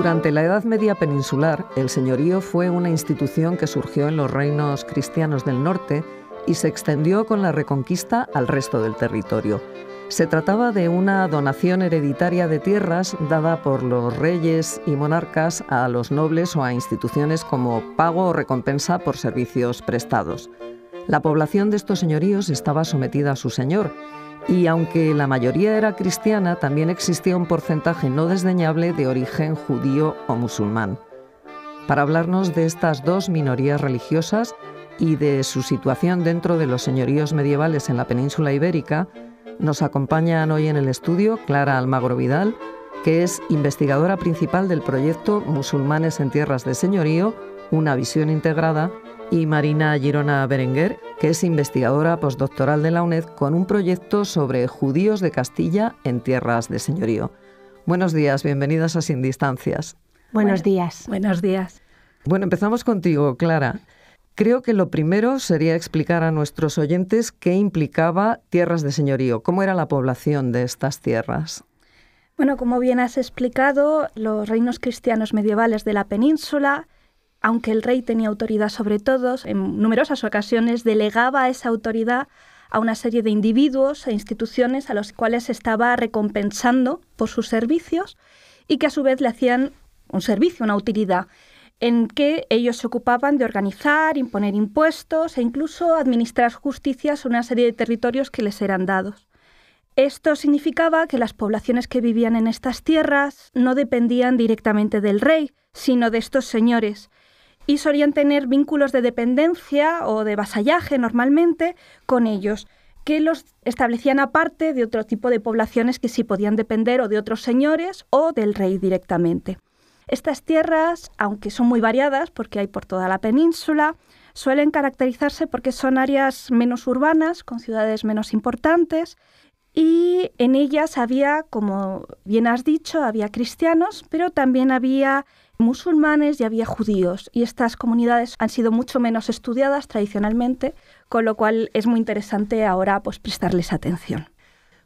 Durante la Edad Media peninsular, el señorío fue una institución que surgió en los reinos cristianos del norte y se extendió con la reconquista al resto del territorio. Se trataba de una donación hereditaria de tierras dada por los reyes y monarcas a los nobles o a instituciones como pago o recompensa por servicios prestados. La población de estos señoríos estaba sometida a su señor y aunque la mayoría era cristiana, también existía un porcentaje no desdeñable de origen judío o musulmán. Para hablarnos de estas dos minorías religiosas y de su situación dentro de los señoríos medievales en la península ibérica, nos acompañan hoy en el estudio Clara Almagro Vidal, que es investigadora principal del proyecto Musulmanes en Tierras de Señorío, una visión integrada, y Marina Girona Berenguer, que es investigadora postdoctoral de la UNED con un proyecto sobre judíos de Castilla en tierras de señorío. Buenos días, bienvenidas a Sin Distancias. Buenos días. Buenos días. Bueno, empezamos contigo, Clara. Creo que lo primero sería explicar a nuestros oyentes qué implicaba tierras de señorío, cómo era la población de estas tierras. Bueno, como bien has explicado, los reinos cristianos medievales de la península aunque el rey tenía autoridad sobre todos, en numerosas ocasiones delegaba esa autoridad a una serie de individuos e instituciones a los cuales estaba recompensando por sus servicios y que a su vez le hacían un servicio, una utilidad, en que ellos se ocupaban de organizar, imponer impuestos e incluso administrar justicia sobre una serie de territorios que les eran dados. Esto significaba que las poblaciones que vivían en estas tierras no dependían directamente del rey, sino de estos señores, y solían tener vínculos de dependencia o de vasallaje normalmente con ellos, que los establecían aparte de otro tipo de poblaciones que sí podían depender o de otros señores o del rey directamente. Estas tierras, aunque son muy variadas, porque hay por toda la península, suelen caracterizarse porque son áreas menos urbanas, con ciudades menos importantes, y en ellas había, como bien has dicho, había cristianos, pero también había musulmanes y había judíos. Y estas comunidades han sido mucho menos estudiadas tradicionalmente, con lo cual es muy interesante ahora pues, prestarles atención.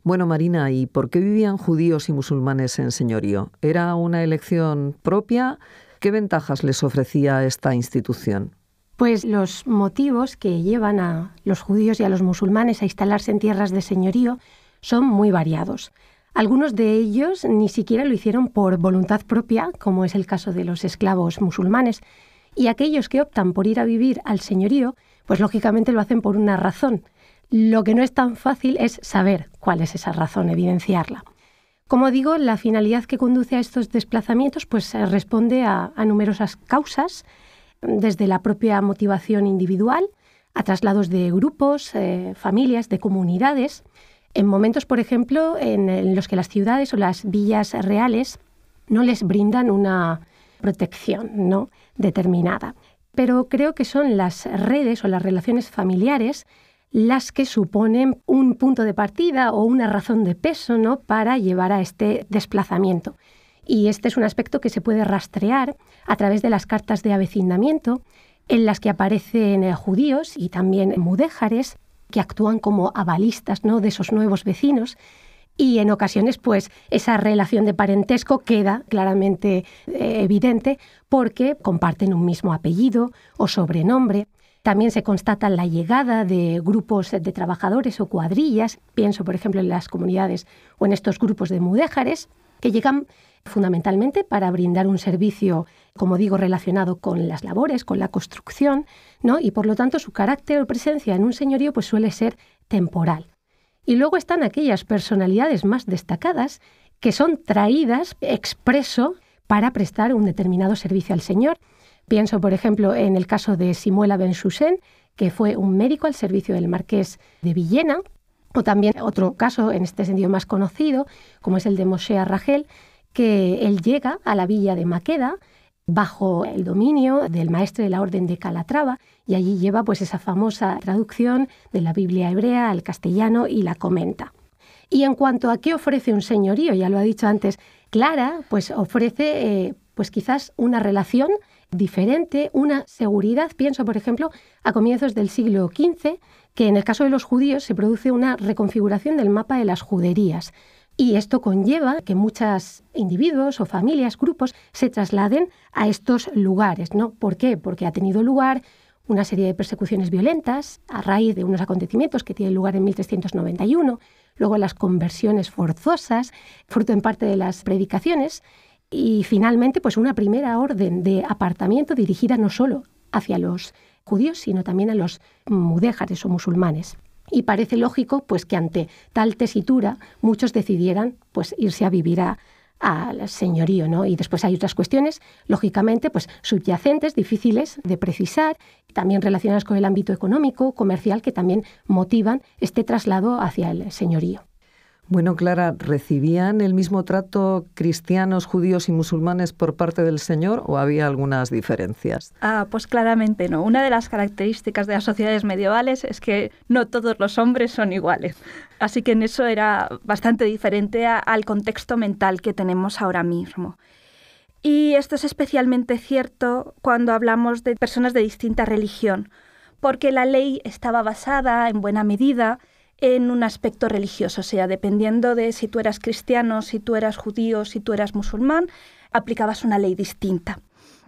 Bueno, Marina, ¿y por qué vivían judíos y musulmanes en señorío? ¿Era una elección propia? ¿Qué ventajas les ofrecía esta institución? Pues los motivos que llevan a los judíos y a los musulmanes a instalarse en tierras de señorío son muy variados. Algunos de ellos ni siquiera lo hicieron por voluntad propia, como es el caso de los esclavos musulmanes, y aquellos que optan por ir a vivir al señorío, pues lógicamente lo hacen por una razón. Lo que no es tan fácil es saber cuál es esa razón, evidenciarla. Como digo, la finalidad que conduce a estos desplazamientos pues eh, responde a, numerosas causas, desde la propia motivación individual, a traslados de grupos, eh, familias, de comunidades, en momentos, por ejemplo, en, los que las ciudades o las villas reales no les brindan una protección determinada. Pero creo que son las redes o las relaciones familiares las que suponen un punto de partida o una razón de peso para llevar a este desplazamiento. Y este es un aspecto que se puede rastrear a través de las cartas de avecindamiento en las que aparecen eh, judíos y también mudéjares que actúan como avalistas ¿no? de esos nuevos vecinos. Y en ocasiones, pues, esa relación de parentesco queda claramente eh, evidente porque comparten un mismo apellido o sobrenombre. También se constata la llegada de grupos de trabajadores o cuadrillas. Pienso, por ejemplo, en las comunidades o en estos grupos de mudéjares, que llegan fundamentalmente para brindar un servicio, como digo, relacionado con las labores, con la construcción, ¿no? Y por lo tanto su carácter o presencia en un señorío pues suele ser temporal. Y luego están aquellas personalidades más destacadas que son traídas expreso para prestar un determinado servicio al señor. Pienso, por ejemplo, en el caso de Simuela Benchusen, que fue un médico al servicio del marqués de Villena, o también otro caso, en este sentido más conocido, como es el de Moshe Arragel, que él llega a la villa de Maqueda bajo el dominio del maestro de la Orden de Calatrava y allí lleva pues esa famosa traducción de la Biblia hebrea al castellano y la comenta. Y en cuanto a qué ofrece un señorío, ya lo ha dicho antes Clara, pues ofrece eh, pues quizás una relación diferente, una seguridad, pienso por ejemplo, a comienzos del siglo XV, que en el caso de los judíos se produce una reconfiguración del mapa de las juderías. Y esto conlleva que muchos individuos o familias, grupos, se trasladen a estos lugares, ¿no? ¿Por qué? Porque ha tenido lugar una serie de persecuciones violentas a raíz de unos acontecimientos que tienen lugar en 1391, luego las conversiones forzosas, fruto en parte de las predicaciones, y finalmente pues una primera orden de apartamiento dirigida no solo hacia los judíos, sino también a los mudéjares o musulmanes. Y parece lógico pues que ante tal tesitura muchos decidieran pues irse a vivir a, al señorío, ¿no? Y después hay otras cuestiones, lógicamente, pues subyacentes, difíciles de precisar, también relacionadas con el ámbito económico, comercial, que también motivan este traslado hacia el señorío. Bueno, Clara, ¿recibían el mismo trato cristianos, judíos y musulmanes por parte del Señor o había algunas diferencias? Ah, pues claramente no. Una de las características de las sociedades medievales es que no todos los hombres son iguales. Así que en eso era bastante diferente al contexto mental que tenemos ahora mismo. Y esto es especialmente cierto cuando hablamos de personas de distinta religión, porque la ley estaba basada en buena medida en un aspecto religioso, o sea, dependiendo de si tú eras cristiano, si tú eras judío, si tú eras musulmán, aplicabas una ley distinta.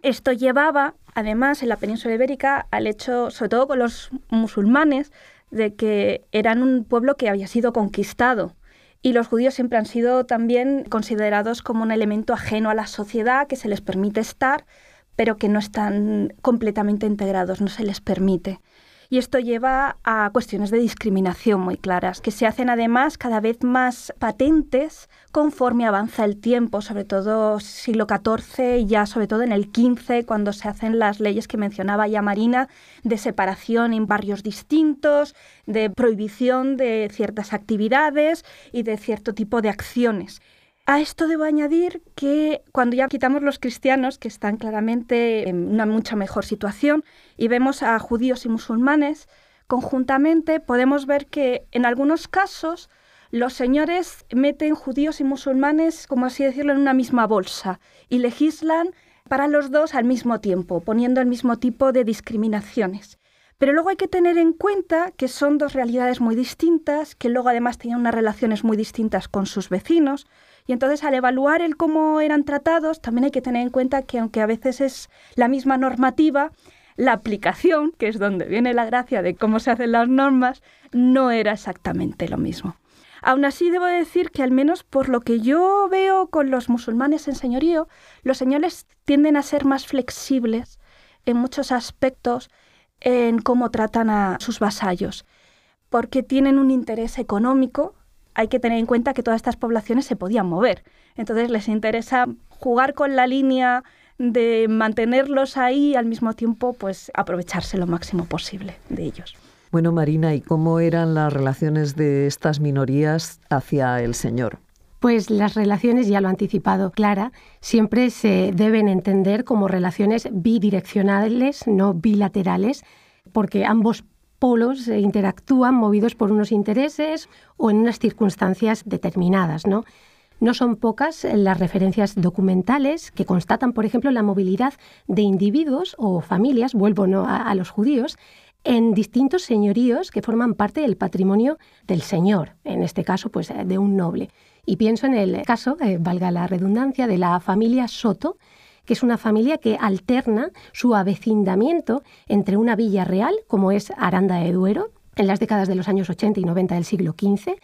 Esto llevaba, además, en la península ibérica al hecho, sobre todo con los musulmanes, de que eran un pueblo que había sido conquistado. Y los judíos siempre han sido también considerados como un elemento ajeno a la sociedad, que se les permite estar, pero que no están completamente integrados, no se les permite. Y esto lleva a cuestiones de discriminación muy claras, que se hacen además cada vez más patentes conforme avanza el tiempo, sobre todo siglo XIV y ya sobre todo en el XV, cuando se hacen las leyes que mencionaba ya Marina, de separación en barrios distintos, de prohibición de ciertas actividades y de cierto tipo de acciones. A esto debo añadir que cuando ya quitamos los cristianos, que están claramente en una mucha mejor situación, y vemos a judíos y musulmanes, conjuntamente podemos ver que en algunos casos los señores meten judíos y musulmanes, como así decirlo, en una misma bolsa y legislan para los dos al mismo tiempo, poniendo el mismo tipo de discriminaciones. Pero luego hay que tener en cuenta que son dos realidades muy distintas, que luego además tenían unas relaciones muy distintas con sus vecinos. Y entonces al evaluar el cómo eran tratados, también hay que tener en cuenta que aunque a veces es la misma normativa, la aplicación, que es donde viene la gracia de cómo se hacen las normas, no era exactamente lo mismo. Aún así, debo decir que al menos por lo que yo veo con los musulmanes en señorío, los señores tienden a ser más flexibles en muchos aspectos en cómo tratan a sus vasallos, porque tienen un interés económico. Hay que tener en cuenta que todas estas poblaciones se podían mover. Entonces les interesa jugar con la línea de mantenerlos ahí y al mismo tiempo pues aprovecharse lo máximo posible de ellos. Bueno, Marina, ¿y cómo eran las relaciones de estas minorías hacia el Señor? Pues las relaciones, ya lo ha anticipado Clara, siempre se deben entender como relaciones bidireccionales, no bilaterales, porque ambos polos interactúan movidos por unos intereses o en unas circunstancias determinadas, ¿no? son pocas las referencias documentales que constatan, por ejemplo, la movilidad de individuos o familias, vuelvo ¿no? a, los judíos, en distintos señoríos que forman parte del patrimonio del señor, en este caso, pues de un noble. Y pienso en el caso, eh, valga la redundancia, de la familia Soto, que es una familia que alterna su avecindamiento entre una villa real, como es Aranda de Duero, en las décadas de los años 80 y 90 del siglo XV,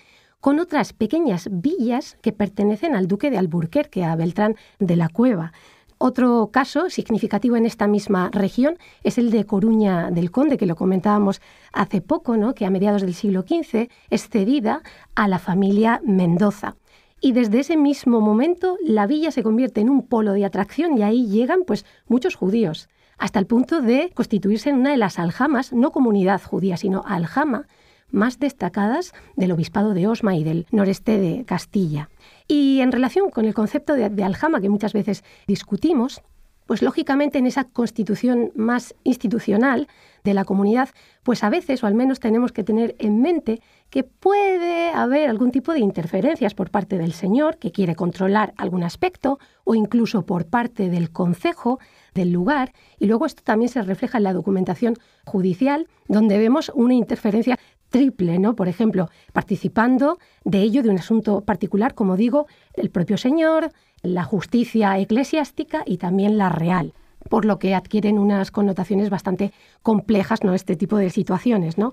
con otras pequeñas villas que pertenecen al duque de Alburquerque, a Beltrán de la Cueva. Otro caso significativo en esta misma región es el de Coruña del Conde, que lo comentábamos hace poco, ¿no? que a mediados del siglo XV es cedida a la familia Mendoza y desde ese mismo momento la villa se convierte en un polo de atracción y ahí llegan pues muchos judíos, hasta el punto de constituirse en una de las aljamas, no comunidad judía, sino aljama más destacadas del obispado de Osma y del noreste de Castilla. Y en relación con el concepto de, de aljama que muchas veces discutimos, pues lógicamente en esa constitución más institucional de la comunidad, pues a veces, o al menos tenemos que tener en mente, que puede haber algún tipo de interferencias por parte del Señor, que quiere controlar algún aspecto, o incluso por parte del Consejo del lugar, y luego esto también se refleja en la documentación judicial, donde vemos una interferencia triple, ¿no? Por ejemplo, participando de ello de un asunto particular, como digo, el propio señor, la justicia eclesiástica y también la real, por lo que adquieren unas connotaciones bastante complejas, ¿no? Este tipo de situaciones, ¿no?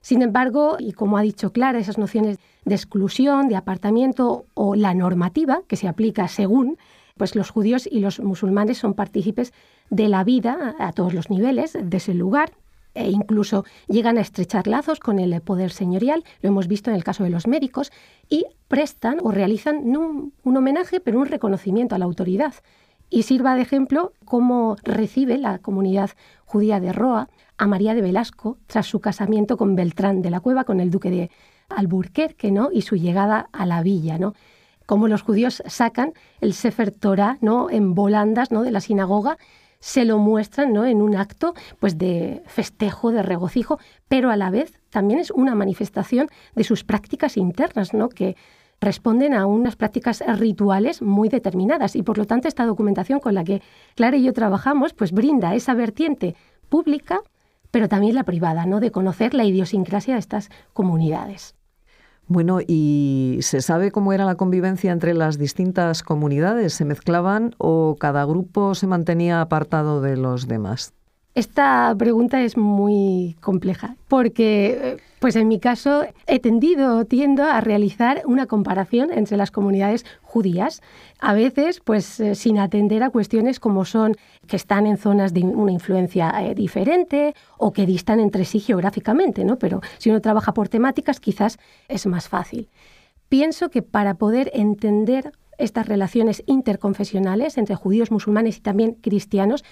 Sin embargo, y como ha dicho Clara, esas nociones de exclusión, de apartamiento o la normativa que se aplica según, pues los judíos y los musulmanes son partícipes de la vida a todos los niveles de ese lugar, e incluso llegan a estrechar lazos con el poder señorial, lo hemos visto en el caso de los médicos, y prestan o realizan un, homenaje, pero un reconocimiento a la autoridad. Y sirva de ejemplo cómo recibe la comunidad judía de Roa a María de Velasco tras su casamiento con Beltrán de la Cueva, con el duque de Alburquerque, ¿no? y su llegada a la villa. ¿no? Cómo los judíos sacan el Sefer Torah ¿no? en volandas ¿no? de la sinagoga se lo muestran ¿no? en un acto pues, de festejo, de regocijo, pero a la vez también es una manifestación de sus prácticas internas, ¿no? que responden a unas prácticas rituales muy determinadas. Y por lo tanto, esta documentación con la que Clara y yo trabajamos, pues, brinda esa vertiente pública, pero también la privada, ¿no? de conocer la idiosincrasia de estas comunidades. Bueno, ¿y se sabe cómo era la convivencia entre las distintas comunidades? ¿Se mezclaban o cada grupo se mantenía apartado de los demás? Esta pregunta es muy compleja porque eh, pues en mi caso he tendido o tiendo a realizar una comparación entre las comunidades judías, a veces pues eh, sin atender a cuestiones como son que están en zonas de una influencia eh, diferente o que distan entre sí geográficamente, ¿no? Pero si uno trabaja por temáticas quizás es más fácil. Pienso que para poder entender estas relaciones interconfesionales entre judíos, musulmanes y también cristianos,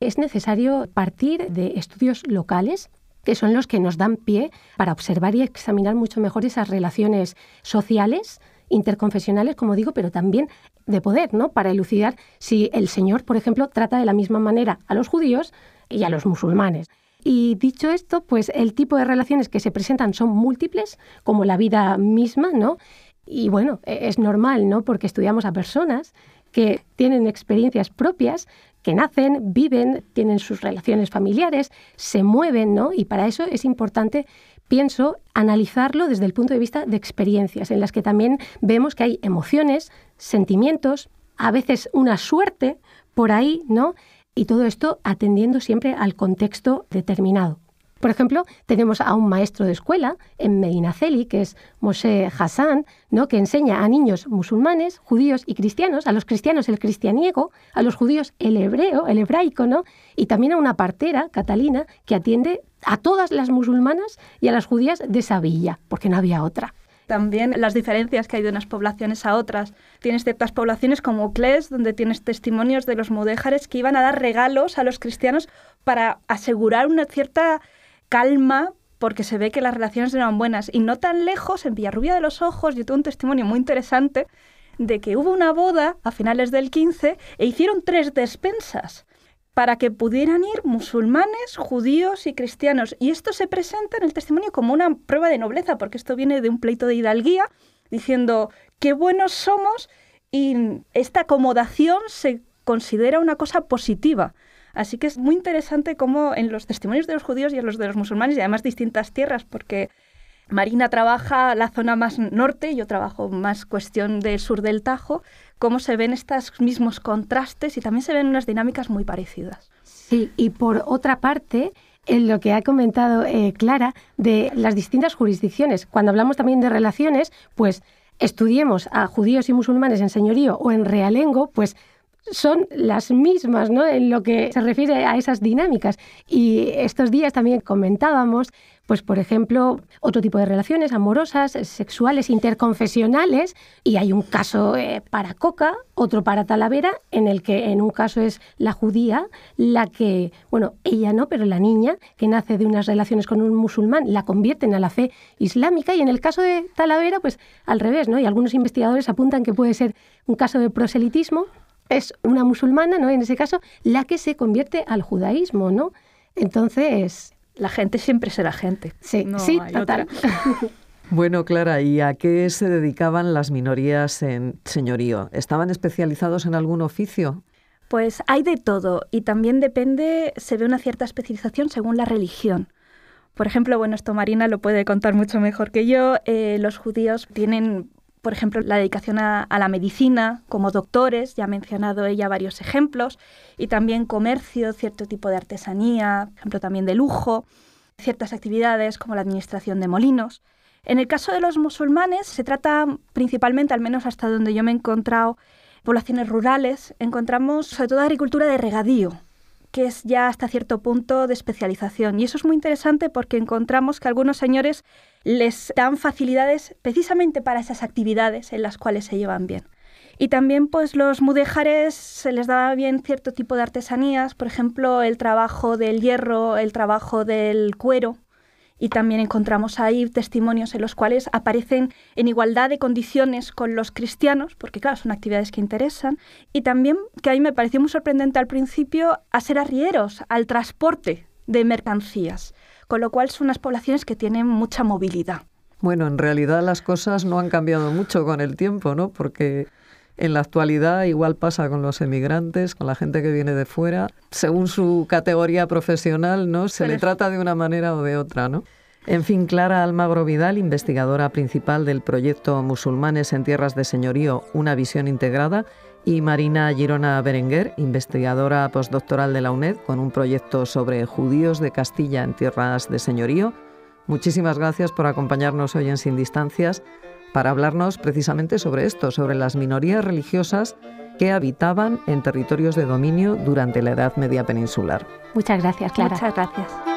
es necesario partir de estudios locales que son los que nos dan pie para observar y examinar mucho mejor esas relaciones sociales interconfesionales, como digo, pero también de poder, ¿no? Para elucidar si el Señor, por ejemplo, trata de la misma manera a los judíos y a los musulmanes. Y dicho esto, pues el tipo de relaciones que se presentan son múltiples, como la vida misma, ¿no? Y bueno, e-, es normal, ¿no? Porque estudiamos a personas que tienen experiencias propias, que nacen, viven, tienen sus relaciones familiares, se mueven, ¿no? Y para eso es importante pienso analizarlo desde el punto de vista de experiencias, en las que también vemos que hay emociones, sentimientos, a veces una suerte por ahí, ¿no? Y todo esto atendiendo siempre al contexto determinado. Por ejemplo, tenemos a un maestro de escuela en Medinaceli, que es Moshe Hassan, ¿no? que enseña a niños musulmanes, judíos y cristianos, a los cristianos el cristianiego, a los judíos el hebreo, el hebraico, ¿no? y también a una partera, Catalina, que atiende a todas las musulmanas y a las judías de esa villa, porque no había otra también las diferencias que hay de unas poblaciones a otras. Tienes ciertas poblaciones como Cles, donde tienes testimonios de los mudéjares que iban a dar regalos a los cristianos para asegurar una cierta calma porque se ve que las relaciones eran buenas. Y no tan lejos, en Villarrubia de los Ojos, yo tuve un testimonio muy interesante de que hubo una boda a finales del 15 e hicieron tres despensas para que pudieran ir musulmanes, judíos y cristianos. Y esto se presenta en el testimonio como una prueba de nobleza, porque esto viene de un pleito de hidalguía, diciendo qué buenos somos y esta acomodación se considera una cosa positiva. Así que es muy interesante cómo en los testimonios de los judíos y en los de los musulmanes y además distintas tierras, porque Marina trabaja la zona más norte, yo trabajo más cuestión del sur del Tajo, cómo se ven estos mismos contrastes y también se ven unas dinámicas muy parecidas. Sí, y por otra parte, en lo que ha comentado eh, Clara de las distintas jurisdicciones, cuando hablamos también de relaciones, pues estudiemos a judíos y musulmanes en señorío o en realengo, pues son las mismas ¿no? en lo que se refiere a esas dinámicas. Y estos días también comentábamos, pues por ejemplo, otro tipo de relaciones amorosas, sexuales, interconfesionales, y hay un caso eh, para Coca, otro para Talavera, en el que en un caso es la judía, la que, bueno, ella no, pero la niña, que nace de unas relaciones con un musulmán, la convierten a la fe islámica, y en el caso de Talavera, pues al revés, ¿no? Y algunos investigadores apuntan que puede ser un caso de proselitismo, es una musulmana, ¿no? En ese caso, la que se convierte al judaísmo, ¿no? Entonces... La gente siempre será gente. Sí, sí, total. Bueno, Clara, ¿y a qué se dedicaban las minorías en señorío? ¿Estaban especializados en algún oficio? Pues hay de todo y también depende, se ve una cierta especialización según la religión. Por ejemplo, bueno, esto Marina lo puede contar mucho mejor que yo, eh, los judíos tienen por ejemplo, la dedicación a, la medicina, como doctores, ya ha mencionado ella varios ejemplos, y también comercio, cierto tipo de artesanía, ejemplo, también de lujo, ciertas actividades como la administración de molinos. En el caso de los musulmanes, se trata principalmente, al menos hasta donde yo me he encontrado, poblaciones rurales, encontramos sobre todo agricultura de regadío, que es ya hasta cierto punto de especialización. Y eso es muy interesante porque encontramos que algunos señores les dan facilidades precisamente para esas actividades en las cuales se llevan bien. Y también pues los mudéjares se les daba bien cierto tipo de artesanías, por ejemplo el trabajo del hierro, el trabajo del cuero, y también encontramos ahí testimonios en los cuales aparecen en igualdad de condiciones con los cristianos, porque claro, son actividades que interesan, y también que a mí me pareció muy sorprendente al principio a ser arrieros, al transporte de mercancías, con lo cual son unas poblaciones que tienen mucha movilidad. Bueno, en realidad las cosas no han cambiado mucho con el tiempo, ¿no? Porque en la actualidad igual pasa con los emigrantes, con la gente que viene de fuera. Según su categoría profesional, ¿no? Se le trata de una manera o de otra, ¿no? En fin, Clara Almagro Vidal, investigadora principal del proyecto Musulmanes en Tierras de Señorío, una visión integrada, y Marina Girona Berenguer, investigadora postdoctoral de la UNED, con un proyecto sobre judíos de Castilla en Tierras de Señorío. Muchísimas gracias por acompañarnos hoy en Sin Distancias para hablarnos precisamente sobre esto, sobre las minorías religiosas que habitaban en territorios de dominio durante la Edad Media Peninsular. Muchas gracias, Clara. Muchas gracias.